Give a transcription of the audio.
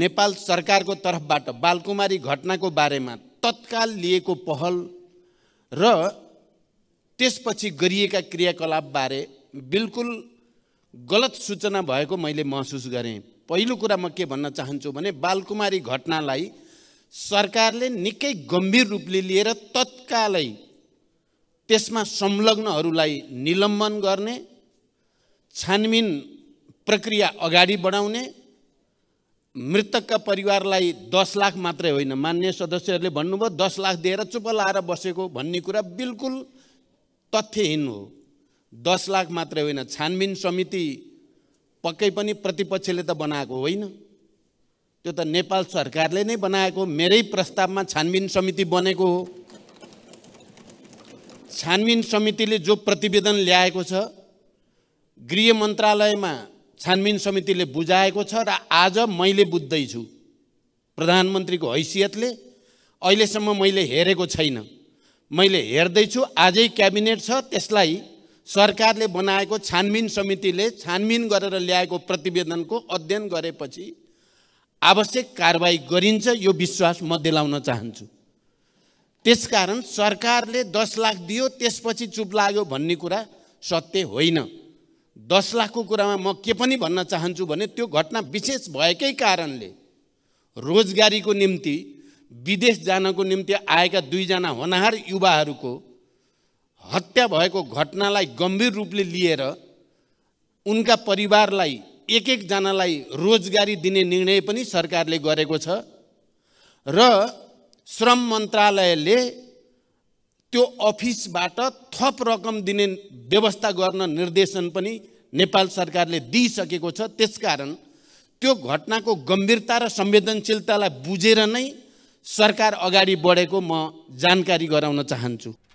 नेपाल सरकारको तर्फबाट बालकुमारी घटनाको बारेमा तत्काल लिएको पहल र त्यसपछि गरिएका क्रियाकलापबारे बिल्कुल गलत सूचना भएको मैले महसुस गरेँ पहिलो कुरा म के भन्न चाहन्छु भने बालकुमारी घटनालाई सरकारले निकै गम्भीर रूपले लिएर तत्कालै त्यसमा संलग्नहरूलाई निलम्बन गर्ने छानबिन प्रक्रिया अगाडि बढाउने मृतकका परिवारलाई दस लाख मात्रै होइन मान्य सदस्यहरूले भन्नुभयो दस लाख दिएर चुप लाएर बसेको भन्ने कुरा बिल्कुल तथ्यहीन हो दस लाख मात्रै होइन छानबिन समिति पक्कै पनि प्रतिपक्षले त बनाएको होइन त्यो त नेपाल सरकारले नै बनाएको मेरै प्रस्तावमा छानबिन समिति बनेको हो छानबिन समितिले जो प्रतिवेदन ल्याएको छ गृह मन्त्रालयमा छानबिन समितिले बुझाएको छ र आज मैले बुझ्दैछु प्रधानमन्त्रीको हैसियतले अहिलेसम्म मैले हेरेको छैन मैले हेर्दैछु आजै क्याबिनेट छ त्यसलाई सरकारले बनाएको छानबिन समितिले छानबिन गरेर ल्याएको प्रतिवेदनको अध्ययन गरेपछि आवश्यक कारवाही गरिन्छ यो विश्वास म दिलाउन चाहन्छु त्यसकारण सरकारले दस लाख दियो त्यसपछि चुप लाग्यो भन्ने कुरा सत्य होइन दस लाखको कुरामा म के पनि भन्न चाहन्छु भने त्यो घटना विशेष भएकै कारणले रोजगारीको निम्ति विदेश जानको निम्ति आएका दुईजना होनहार युवाहरूको हत्या भएको घटनालाई गम्भीर रूपले लिएर उनका परिवारलाई एक एकजनालाई रोजगारी दिने निर्णय पनि सरकारले गरेको छ र श्रम मन्त्रालयले त्यो अफिसबाट थप रकम दिने व्यवस्था गर्न निर्देशन पनि नेपाल सरकारले दिइसकेको छ त्यसकारण त्यो घटनाको गम्भीरता र संवेदनशीलतालाई बुझेर नै सरकार अगाडि बढेको म जानकारी गराउन चाहन्छु